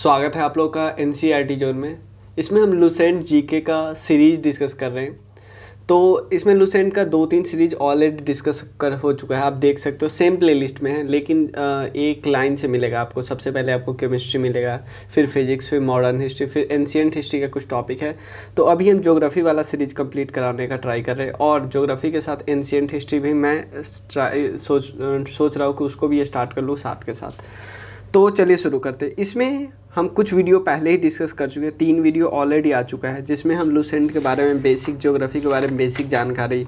स्वागत है आप लोग का एन सी e जोन में इसमें हम लूसेंट जीके का सीरीज डिस्कस कर रहे हैं तो इसमें लूसेंट का दो तीन सीरीज ऑलरेडी डिस्कस कर हो चुका है आप देख सकते हो सेम प्लेलिस्ट में है लेकिन एक लाइन से मिलेगा आपको सबसे पहले आपको केमिस्ट्री मिलेगा फिर फिजिक्स फिर मॉडर्न हिस्ट्री फिर एनशियट हिस्ट्री का कुछ टॉपिक है तो अभी हम जोग्राफ़ी वाला सीरीज कंप्लीट कराने का ट्राई कर रहे हैं और जोग्राफ़ी के साथ एंशियंट हिस्ट्री भी मैं सोच सोच रहा हूँ कि उसको भी स्टार्ट कर लूँ साथ के साथ तो चलिए शुरू करते इसमें हम कुछ वीडियो पहले ही डिस्कस कर चुके हैं तीन वीडियो ऑलरेडी आ चुका है जिसमें हम लूसेंट के बारे में बेसिक ज्योग्राफी के बारे में बेसिक जानकारी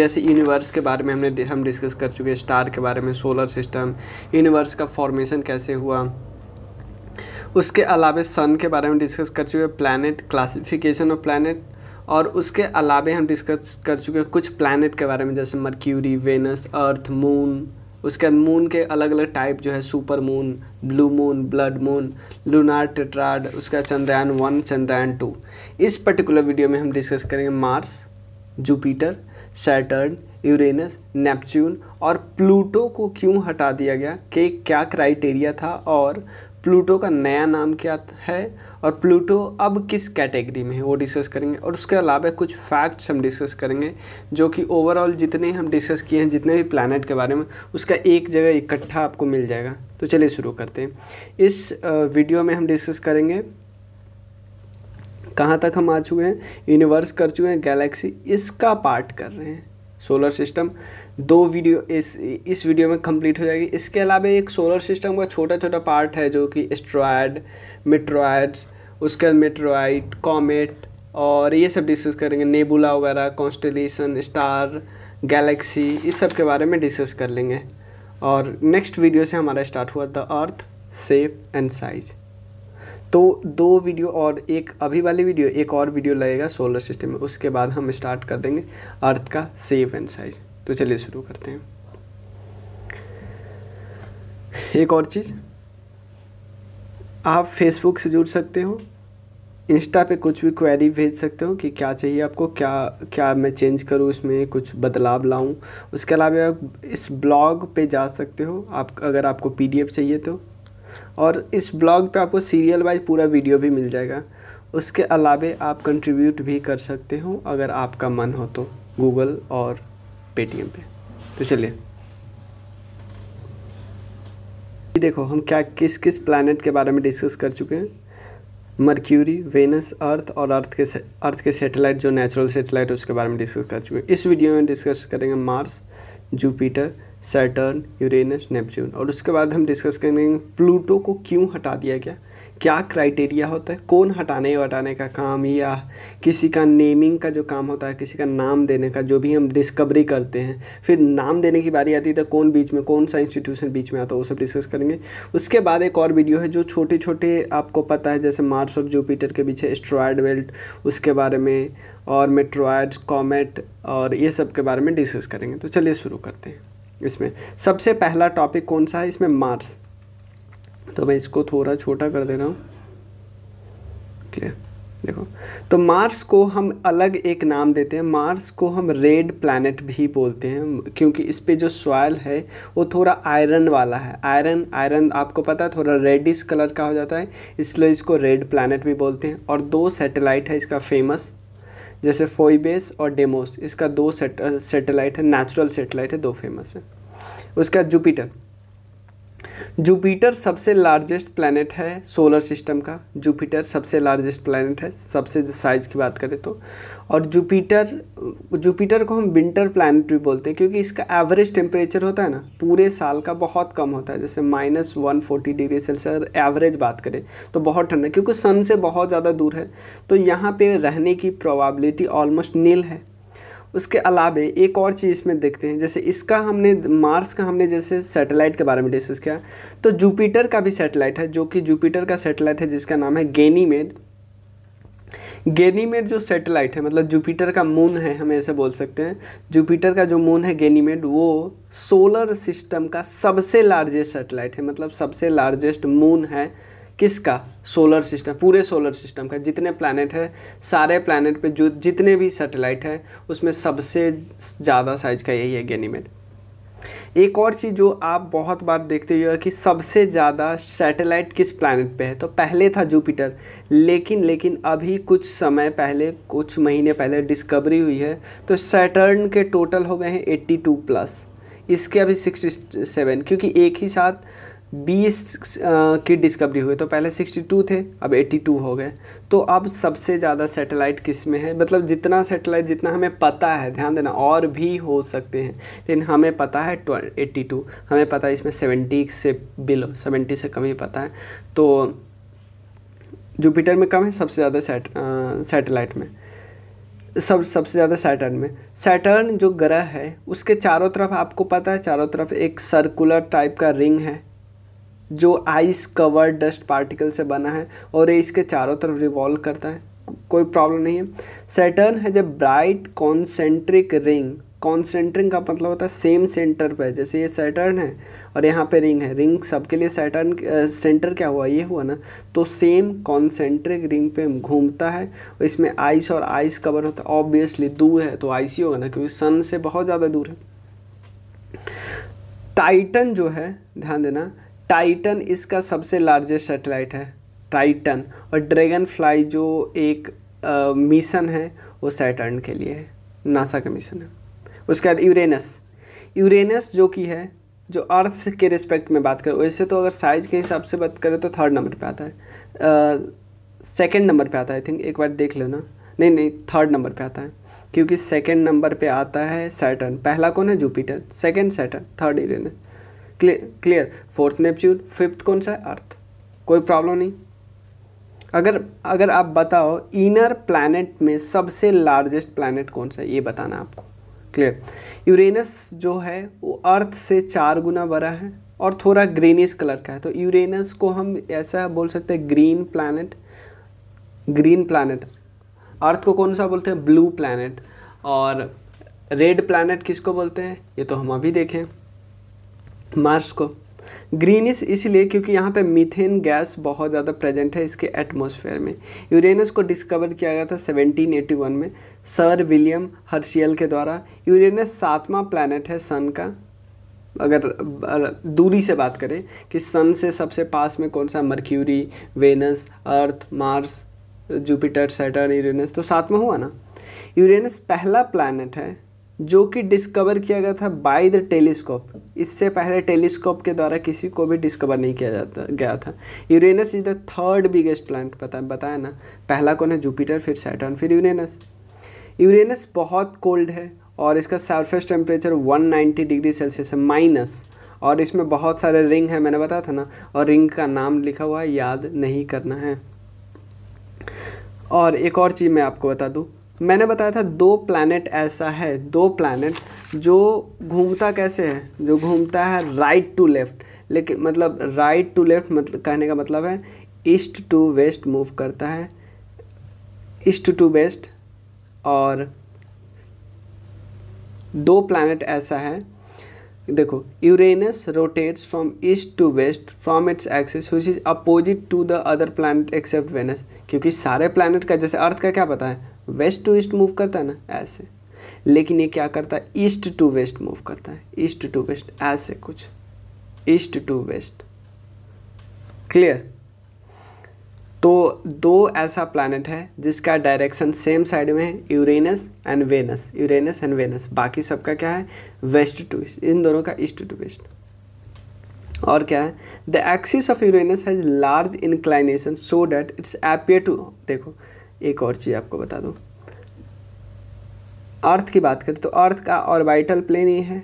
जैसे यूनिवर्स के बारे में हमने हम डिस्कस कर चुके हैं स्टार के बारे में सोलर सिस्टम यूनिवर्स का फॉर्मेशन कैसे हुआ उसके अलावा सन के बारे में डिस्कस कर चुके हैं प्लानट क्लासीफिकेशन ऑफ प्लानट और उसके अलावा हम डिस्कस कर चुके हैं कुछ प्लानट के बारे में जैसे मर्क्यूरी वेनस अर्थ मून उसके बाद मून के अलग अलग टाइप जो है super moon blue moon blood moon lunar tetrad उसका चंद्रयान वन चंद्रयान टू इस पर्टिकुलर वीडियो में हम डिस्कस करेंगे Mars Jupiter Saturn Uranus Neptune और प्लूटो को क्यों हटा दिया गया कि क्या क्राइटेरिया था और प्लूटो का नया नाम क्या है और प्लूटो अब किस कैटेगरी में है वो डिस्कस करेंगे और उसके अलावा कुछ फैक्ट्स हम डिस्कस करेंगे जो कि ओवरऑल जितने हम डिस्कस किए हैं जितने भी प्लानट के बारे में उसका एक जगह इकट्ठा आपको मिल जाएगा तो चलिए शुरू करते हैं इस वीडियो में हम डिस्कस करेंगे कहाँ तक हम आ चुके हैं यूनिवर्स कर चुके हैं गैलेक्सी इसका पार्ट कर रहे हैं सोलर सिस्टम दो वीडियो इस इस वीडियो में कंप्लीट हो जाएगी इसके अलावा एक सोलर सिस्टम का छोटा छोटा पार्ट है जो कि एस्ट्रॉयड मिट्रॉयड्स उसके बाद मेट्रॉइड कॉमेट और ये सब डिस्कस करेंगे नेबुला वगैरह कॉन्स्टलेशन स्टार गैलेक्सी इस सब के बारे में डिस्कस कर लेंगे और नेक्स्ट वीडियो से हमारा स्टार्ट हुआ the earth shape and size तो दो वीडियो और एक अभी वाली वीडियो एक और वीडियो लगेगा सोलर सिस्टम में उसके बाद हम स्टार्ट कर देंगे अर्थ का सेफ एंड साइज तो चलिए शुरू करते हैं एक और चीज़ आप फेसबुक से जुड़ सकते हो इंस्टा पे कुछ भी क्वेरी भेज सकते हो कि क्या चाहिए आपको क्या क्या मैं चेंज करूँ इसमें कुछ बदलाव लाऊं उसके अलावा आप इस ब्लॉग पे जा सकते हो आप अगर आपको पीडीएफ चाहिए तो और इस ब्लॉग पे आपको सीरियल वाइज पूरा वीडियो भी मिल जाएगा उसके अलावे आप कंट्रीब्यूट भी कर सकते हो अगर आपका मन हो तो गूगल और पेटीएम पे तो चलिए देखो हम क्या किस किस प्लानट के बारे में डिस्कस कर चुके हैं मर्क्यूरी वेनस अर्थ और अर्थ के अर्थ के सैटेलाइट जो नेचुरल सैटेलाइट उसके बारे में डिस्कस कर चुके हैं इस वीडियो में डिस्कस करेंगे Mars Jupiter Saturn Uranus Neptune और उसके बाद हम डिस्कस करेंगे प्लूटो को क्यों हटा दिया गया क्या क्राइटेरिया होता है कौन हटाने हटाने का काम या किसी का नेमिंग का जो काम होता है किसी का नाम देने का जो भी हम डिस्कवरी करते हैं फिर नाम देने की बारी आती है तो कौन बीच में कौन सा इंस्टीट्यूशन बीच में आता है वो सब डिस्कस करेंगे उसके बाद एक और वीडियो है जो छोटे छोटे आपको पता है जैसे मार्स और जुपिटर के पीछे एस्ट्रॉयड बेल्ट उसके बारे में और मेट्रॉयड्स कॉमेट और ये सब के बारे में डिस्कस करेंगे तो चलिए शुरू करते हैं इसमें सबसे पहला टॉपिक कौन सा है इसमें मार्स तो मैं इसको थोड़ा छोटा कर दे रहा हूँ क्लियर देखो तो मार्स को हम अलग एक नाम देते हैं मार्स को हम रेड प्लानट भी बोलते हैं क्योंकि इस पर जो सॉयल है वो थोड़ा आयरन वाला है आयरन आयरन आपको पता है थोड़ा रेडिस कलर का हो जाता है इसलिए इसको रेड प्लानट भी बोलते हैं और दो सैटेलाइट है इसका फेमस जैसे फोईबेस और डेमोस इसका दो सेटेलाइट uh, है नेचुरल सेटेलाइट है दो फेमस है उसका जुपिटर जुपिटर सबसे लार्जेस्ट प्लानट है सोलर सिस्टम का जुपिटर सबसे लार्जेस्ट प्लानट है सबसे साइज़ की बात करें तो और जुपिटर जुपिटर को हम विंटर प्लानट भी बोलते हैं क्योंकि इसका एवरेज टेम्परेचर होता है ना पूरे साल का बहुत कम होता है जैसे minus one forty degree Celsius average बात करें तो बहुत ठंडा क्योंकि सन से बहुत ज़्यादा दूर है तो यहाँ पर रहने की प्रोबेबिलिटी ऑलमोस्ट नील है उसके अलावे एक और चीज़ इसमें देखते हैं जैसे इसका हमने मार्स का हमने जैसे सैटेलाइट के बारे में डिस्कस किया तो जुपिटर का भी सैटेलाइट है जो कि जुपिटर का सैटेलाइट है जिसका नाम है गेनीमेड गेनीमेड जो सैटेलाइट है मतलब जुपिटर का मून है हम ऐसे बोल सकते हैं जुपिटर का जो मून है गेनीमेड वो सोलर सिस्टम का सबसे लार्जेस्ट सैटेलाइट है मतलब सबसे लार्जेस्ट मून है किसका सोलर सिस्टम पूरे सोलर सिस्टम का जितने प्लानट हैं सारे प्लानट पे जो जितने भी सैटेलाइट हैं उसमें सबसे ज़्यादा साइज का यही है गेनीमेड एक और चीज़ जो आप बहुत बार देखते हुए कि सबसे ज़्यादा सैटेलाइट किस प्लानट पे है तो पहले था जुपिटर लेकिन लेकिन अभी कुछ समय पहले कुछ महीने पहले डिस्कवरी हुई है तो सैटर्न के टोटल हो गए हैं 82 प्लस इसके अभी 67 क्योंकि एक ही साथ बीस की डिस्कवरी हुई तो पहले 62 थे अब 82 हो गए तो अब सबसे ज़्यादा सैटेलाइट किस में है मतलब जितना सैटेलाइट जितना हमें पता है ध्यान देना और भी हो सकते हैं लेकिन हमें पता है 82 हमें पता है इसमें 70 से बिलो 70 से कम ही पता है तो जुपिटर में कम है सबसे ज़्यादा सेटेलाइट सैटेलाइट में सब सबसे ज़्यादा सैटर्न में सैटर्न जो ग्रह है उसके चारों तरफ आपको पता है चारों तरफ एक सर्कुलर टाइप का रिंग है जो आइस कवर डस्ट पार्टिकल से बना है और ये इसके चारों तरफ रिवॉल्व करता है को, कोई प्रॉब्लम नहीं है सैटर्न है जब ब्राइट कॉन्सेंट्रिक रिंग कॉन्सेंट्रिंग का मतलब होता है सेम सेंटर पर जैसे ये सैटर्न है और यहाँ पे रिंग है रिंग सबके लिए सैटर्न सेंटर क्या हुआ ये हुआ ना तो सेम कॉन्सेंट्रिक रिंग पे घूमता है और इसमें आइस और आइस कवर होता है ऑब्वियसली दूर है तो आइस ही होगा ना क्योंकि सन से बहुत ज़्यादा दूर है टाइटन जो है ध्यान देना टाइटन इसका सबसे लार्जेस्ट सैटेलाइट है टाइटन और ड्रैगन फ्लाई जो एक मिशन है वो सैटर्न के लिए है नासा का मिशन है उसके बाद यूरेनस यूरेनस जो कि है जो अर्थ के रिस्पेक्ट में बात करें वैसे तो अगर साइज़ के हिसाब से बात करें तो थर्ड नंबर पे आता है सेकंड नंबर पे आता है आई थिंक एक बार देख लेना नहीं नहीं थर्ड नंबर पे आता है क्योंकि सेकंड नंबर पे आता है सैटर्न पहला कौन है Jupiter second Saturn third Uranus clear fourth Neptune fifth कौन सा है अर्थ कोई प्रॉब्लम नहीं अगर अगर आप बताओ इनर प्लानट में सबसे लार्जेस्ट प्लानट कौन सा है ये बताना आपको क्लियर यूरेनस जो है वो अर्थ से चार गुना बड़ा है और थोड़ा ग्रीनिश कलर का है तो यूरेनस को हम ऐसा बोल सकते हैं green planet green planet Earth को कौन सा बोलते हैं ब्लू प्लानट और रेड प्लानट किसको बोलते हैं ये तो हम अभी देखें मार्स को ग्रीनिश इसलिए क्योंकि यहाँ पे मीथेन गैस बहुत ज़्यादा प्रेजेंट है इसके एटमॉस्फेयर में यूरेनस को डिस्कवर किया गया था 1781 में सर विलियम हर्शियल के द्वारा यूरेनस सातवां प्लानट है सन का अगर दूरी से बात करें कि सन से सबसे पास में कौन सा Mercury Venus Earth Mars Jupiter Saturn Uranus तो सातवां हुआ ना यूरेनस पहला प्लानट है जो कि डिस्कवर किया गया था बाय द टेलीस्कोप इससे पहले टेलीस्कोप के द्वारा किसी को भी डिस्कवर नहीं किया जाता गया था Uranus is the third biggest planet पता बताया ना पहला कौन है जुपिटर फिर सैटर्न फिर यूरेनस यूरेनस बहुत कोल्ड है और इसका सरफेस टेम्परेचर 190 डिग्री सेल्सियस है माइनस और इसमें बहुत सारे रिंग हैं मैंने बताया था ना और रिंग का नाम लिखा हुआ है याद नहीं करना है और एक और चीज़ मैं आपको बता दूँ मैंने बताया था दो प्लानट ऐसा है दो प्लानट जो घूमता कैसे है जो घूमता है राइट टू लेफ़्ट लेकिन मतलब राइट टू लेफ़्ट मतलब कहने का मतलब है ईस्ट टू वेस्ट मूव करता है ईस्ट टू वेस्ट और दो प्लानट ऐसा है देखो Uranus rotates from east to west from its axis which is opposite to the other planet except Venus क्योंकि सारे प्लानट का जैसे अर्थ का क्या पता है वेस्ट टू ईस्ट मूव करता है ना ऐसे लेकिन ये क्या करता है ईस्ट टू वेस्ट मूव करता है ईस्ट टू वेस्ट ऐसे कुछ ईस्ट टू वेस्ट क्लियर तो दो ऐसा प्लानट है जिसका डायरेक्शन सेम साइड में है Uranus and Venus Uranus and Venus बाकी सबका क्या है वेस्ट टू ईस्ट इन दोनों का ईस्ट टू वेस्ट और क्या है the axis of Uranus has large inclination so that it's appear to देखो एक और चीज़ आपको बता दूँ अर्थ की बात करें तो अर्थ का ऑर्बिटल प्लेन ही है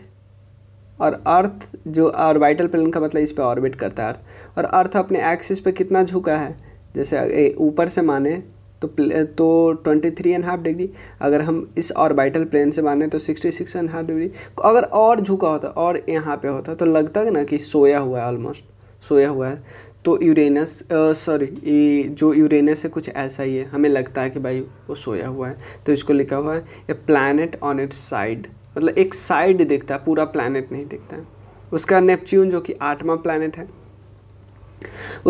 और अर्थ जो ऑर्बिटल प्लेन का मतलब इस पर ऑर्बिट करता है अर्थ और अर्थ अपने एक्सिस पे कितना झुका है जैसे ऊपर से माने तो तो twenty three and half degree अगर हम इस ऑर्बिटल प्लेन से माने तो sixty six and half degree अगर और झुका होता और यहाँ पे होता तो लगता है ना कि सोया हुआ है ऑलमोस्ट सोया हुआ है तो यूरेनस सॉरी ये जो यूरेनस है कुछ ऐसा ही है हमें लगता है कि भाई वो सोया हुआ है तो इसको लिखा हुआ है a planet on its side मतलब एक साइड दिखता है पूरा प्लानट नहीं दिखता है उसका नेपच्यून जो कि आठवां प्लानट है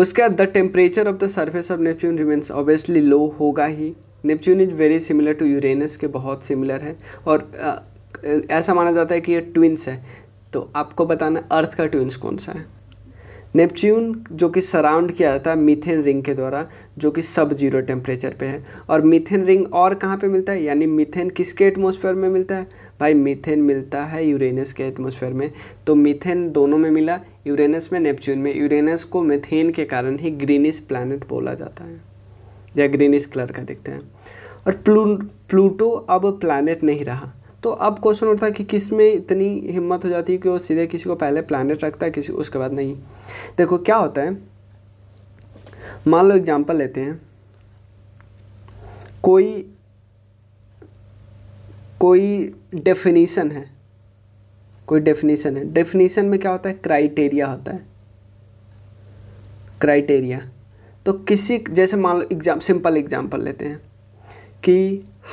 उसके बाद the temperature of the surface of Neptune remains obviously low होगा ही Neptune is very similar to Uranus के बहुत सिमिलर है और ऐसा माना जाता है कि ये ट्विंस है तो आपको बताना अर्थ का ट्विंस कौन सा है नेपच्यून जो कि सराउंड किया जाता है मीथेन रिंग के द्वारा जो कि सब जीरो टेम्परेचर पे है और मीथेन रिंग और कहाँ पे मिलता है यानी मीथेन किसके एटमोसफेयर में मिलता है भाई मीथेन मिलता है यूरेनस के एटमोसफेयर में तो मीथेन दोनों में मिला यूरेनस में नेपच्यून में यूरेनस को मीथेन के कारण ही ग्रीनिश प्लानट बोला जाता है या ग्रीनिश कलर का देखते हैं और प्लू प्लूटो अब प्लानट नहीं रहा तो अब क्वेश्चन उठता है कि किस में इतनी हिम्मत हो जाती है कि वो सीधे किसी को पहले प्लानट रखता है किसी उसके बाद नहीं देखो क्या होता है मान लो एग्जाम्पल लेते हैं कोई कोई डेफिनेशन है कोई डेफिनेशन है डेफिनेशन में क्या होता है क्राइटेरिया होता है क्राइटेरिया तो किसी जैसे मान लो एग्जाम सिंपल एग्जाम्पल लेते हैं कि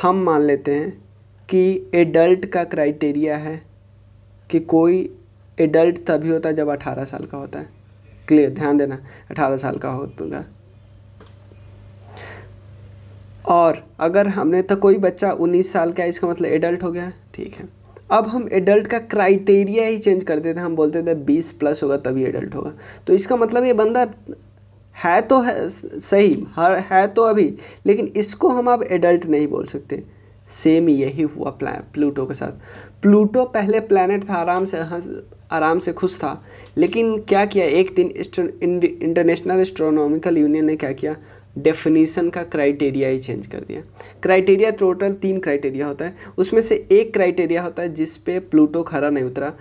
हम मान लेते हैं कि एडल्ट का क्राइटेरिया है कि कोई एडल्ट तभी होता है जब अठारह साल का होता है क्लियर ध्यान देना अठारह साल का होगा और अगर हमने तो कोई बच्चा उन्नीस साल का है इसका मतलब एडल्ट हो गया ठीक है अब हम एडल्ट का क्राइटेरिया ही चेंज करते थे हम बोलते थे बीस प्लस होगा तभी एडल्ट होगा तो इसका मतलब ये बंदा है तो है सही हर है तो अभी लेकिन इसको हम अब एडल्ट नहीं बोल सकते सेम यही हुआ प्लूटो के साथ प्लूटो पहले प्लानट था आराम से हंस आराम से खुश था लेकिन क्या किया एक दिन इंटरनेशनल एस्ट्रोनॉमिकल यूनियन ने क्या किया डेफिनेशन का क्राइटेरिया ही चेंज कर दिया क्राइटेरिया टोटल तीन क्राइटेरिया होता है उसमें से एक क्राइटेरिया होता है जिस पे प्लूटो खरा नहीं उतरा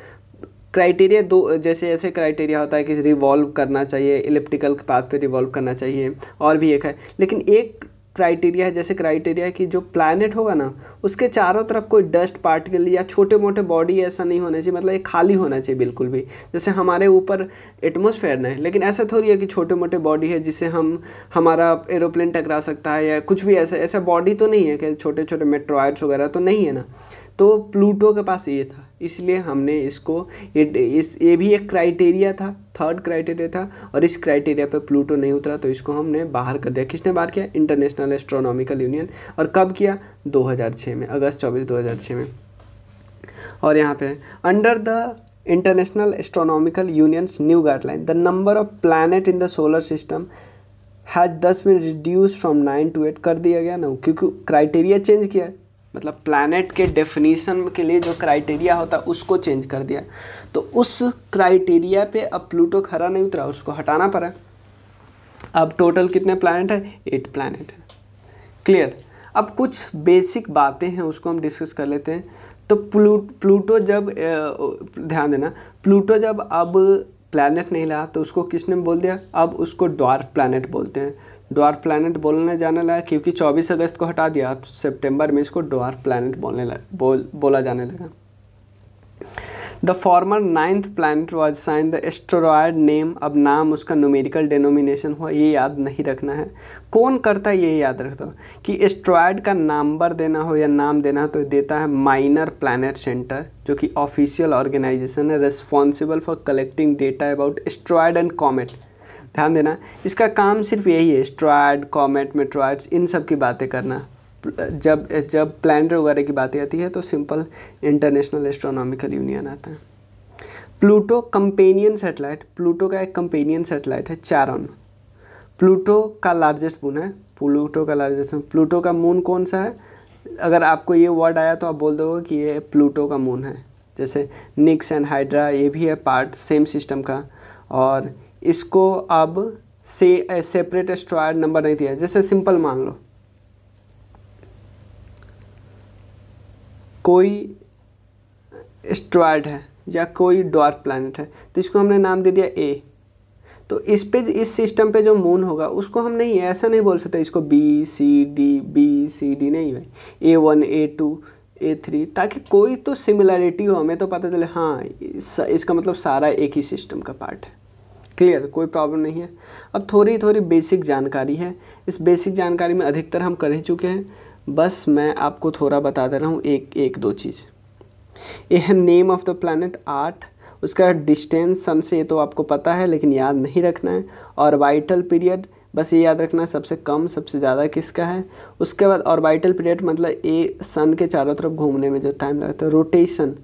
क्राइटेरिया दो जैसे ऐसे क्राइटेरिया होता है कि रिवॉल्व करना चाहिए इलेप्टिकल पाथ पे रिवॉल्व करना चाहिए और भी एक है लेकिन एक क्राइटेरिया है जैसे क्राइटेरिया है कि जो प्लानट होगा ना उसके चारों तरफ कोई डस्ट पार्टिकल या छोटे मोटे बॉडी ऐसा नहीं होना चाहिए मतलब ये खाली होना चाहिए बिल्कुल भी जैसे हमारे ऊपर एटमोसफेयर ना है लेकिन ऐसा थोड़ी है कि छोटे मोटे बॉडी है जिसे हम हमारा एरोप्लेन टकरा सकता है या कुछ भी ऐसा ऐसा बॉडी तो नहीं है कि छोटे छोटे मेट्रोइड्स वगैरह तो नहीं है ना तो प्लूटो के पास ये था इसलिए हमने इसको इस ये भी एक क्राइटेरिया था थर्ड क्राइटेरिया था और इस क्राइटेरिया पर प्लूटो नहीं उतरा तो इसको हमने बाहर कर दिया किसने बाहर किया इंटरनेशनल एस्ट्रोनॉमिकल यूनियन और कब किया 2006 में अगस्त 24 2006 में और यहाँ पे under the International Astronomical Union's new guideline the number of planet in the solar system has दस में reduce from nine to eight कर दिया गया ना क्योंकि क्राइटेरिया चेंज किया मतलब प्लानट के डेफिनेशन के लिए जो क्राइटेरिया होता है उसको चेंज कर दिया तो उस क्राइटेरिया पे अब प्लूटो खरा नहीं उतरा उसको हटाना पड़ा अब टोटल कितने प्लानट है एट प्लानट है क्लियर अब कुछ बेसिक बातें हैं उसको हम डिस्कस कर लेते हैं तो प्लू प्लूटो जब ध्यान देना प्लूटो जब अब प्लानट नहीं रहा तो उसको किसने बोल दिया अब उसको डॉर्फ प्लानट बोलते हैं डॉर्फ प्लानट बोलने जाने लगा क्योंकि 24 अगस्त को हटा दिया तो सितंबर में इसको डॉर्फ प्लानट बोलने लगा बोल बोला जाने लगा the former ninth planet was sign the asteroid name अब नाम उसका न्यूमेरिकल डेनोमिनेशन हुआ ये याद नहीं रखना है कौन करता है ये याद रखता हो कि एस्ट्रॉयड का नंबर देना हो या नाम देना हो तो देता है माइनर प्लानट सेंटर जो कि ऑफिशियल ऑर्गेनाइजेशन है responsible for collecting data about asteroid and comet ध्यान देना इसका काम सिर्फ यही है स्ट्रॉयड कॉमेट मेट्रॉयड्स इन सब की बातें करना जब जब प्लैनेट वगैरह की बातें आती है तो सिंपल इंटरनेशनल एस्ट्रोनॉमिकल यूनियन आता है प्लूटो कंपेनियन सेटेलाइट प्लूटो का एक कंपेनियन सेटेलाइट है चारन प्लूटो का लार्जेस्ट मून है प्लूटो का लार्जेस्ट मून प्लूटो का मून कौन सा है अगर आपको ये वर्ड आया तो आप बोल दोगे कि ये प्लूटो का मून है जैसे निक्स एंड हाइड्रा ये भी है पार्ट सेम सिस्टम का और इसको अब से सेपरेट स्क्वायर नंबर नहीं दिया जैसे सिंपल मान लो कोई स्ट्रॉयड है या कोई डॉर्क प्लानट है तो इसको हमने नाम दे दिया ए तो इस पे इस सिस्टम पे जो मून होगा उसको हम नहीं ऐसा नहीं बोल सकते इसको B C D B C D नहीं भाई A one A two A three ताकि कोई तो सिमिलैरिटी हो हमें तो पता चले हाँ इसका मतलब सारा एक ही सिस्टम का पार्ट है क्लियर कोई प्रॉब्लम नहीं है अब थोड़ी थोड़ी बेसिक जानकारी है इस बेसिक जानकारी में अधिकतर हम कर ही चुके हैं बस मैं आपको थोड़ा बता दे रहा हूँ एक एक दो चीज़ ये है नेम ऑफ द प्लानट आठ उसका डिस्टेंस सन से ये तो आपको पता है लेकिन याद नहीं रखना है और वाइटल पीरियड बस ये याद रखना है सबसे कम सबसे ज़्यादा किसका है उसके बाद ऑर्बिटल पीरियड मतलब ये सन के चारों तरफ घूमने में जो टाइम लगता है रोटेशन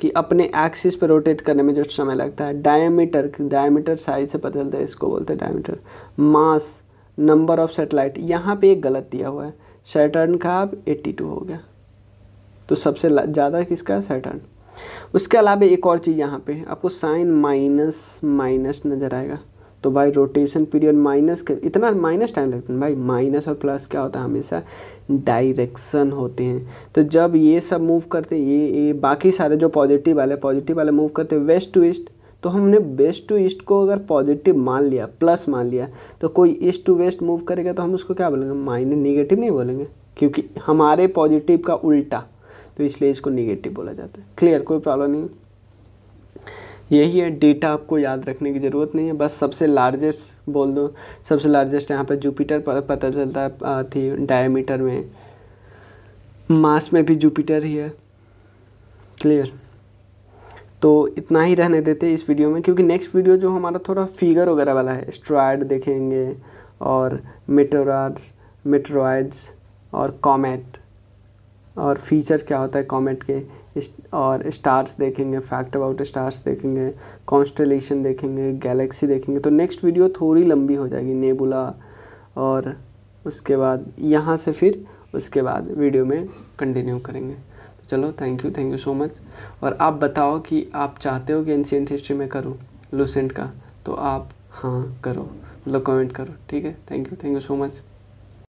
कि अपने एक्सिस पर रोटेट करने में जो समय लगता है डायमीटर डायमीटर साइज से पता चलता है इसको बोलते हैं diameter mass number of satellite यहाँ पे एक गलत दिया हुआ है सैटर्न का अब 82 हो गया तो सबसे ज़्यादा किसका सैटर्न उसके अलावा एक और चीज़ यहाँ पे आपको साइन माइनस माइनस नज़र आएगा तो भाई रोटेशन पीरियड माइनस के इतना माइनस टाइम लगता है भाई माइनस और प्लस क्या होता है हमेशा डायरेक्शन होते हैं तो जब ये सब मूव करते ये ये बाकी सारे जो पॉजिटिव वाले पॉजिटिव वाले मूव करते वेस्ट टू ईस्ट तो हमने वेस्ट टू ईस्ट को अगर पॉजिटिव मान लिया प्लस मान लिया तो कोई ईस्ट टू वेस्ट मूव करेगा तो हम उसको क्या बोलेंगे माइनस निगेटिव नहीं बोलेंगे क्योंकि हमारे पॉजिटिव का उल्टा तो इसलिए इसको निगेटिव बोला जाता है क्लियर कोई प्रॉब्लम नहीं यही है डेटा आपको याद रखने की ज़रूरत नहीं है बस सबसे लार्जेस्ट बोल दो सबसे लार्जेस्ट यहाँ पर जुपिटर पर पता चलता है थी डायमीटर में मास में भी जुपिटर ही है क्लियर तो इतना ही रहने देते इस वीडियो में क्योंकि नेक्स्ट वीडियो जो हमारा थोड़ा फिगर वगैरह वाला है स्ट्रॉयड देखेंगे और मेटोराड्स मेट्रॉयड्स और कॉमेट और फीचर क्या होता है कॉमेट के और स्टार्स देखेंगे फैक्ट अबाउट स्टार्स देखेंगे कॉन्स्टलेशन देखेंगे गैलेक्सी देखेंगे तो नेक्स्ट वीडियो थोड़ी लंबी हो जाएगी नेबुला और उसके बाद यहाँ से फिर उसके बाद वीडियो में कंटिन्यू करेंगे तो चलो thank you thank you so much और आप बताओ कि आप चाहते हो कि एनशियंट हिस्ट्री में करूँ लूसेंट का तो आप हाँ करो मतलब कमेंट करो ठीक है thank you thank you so much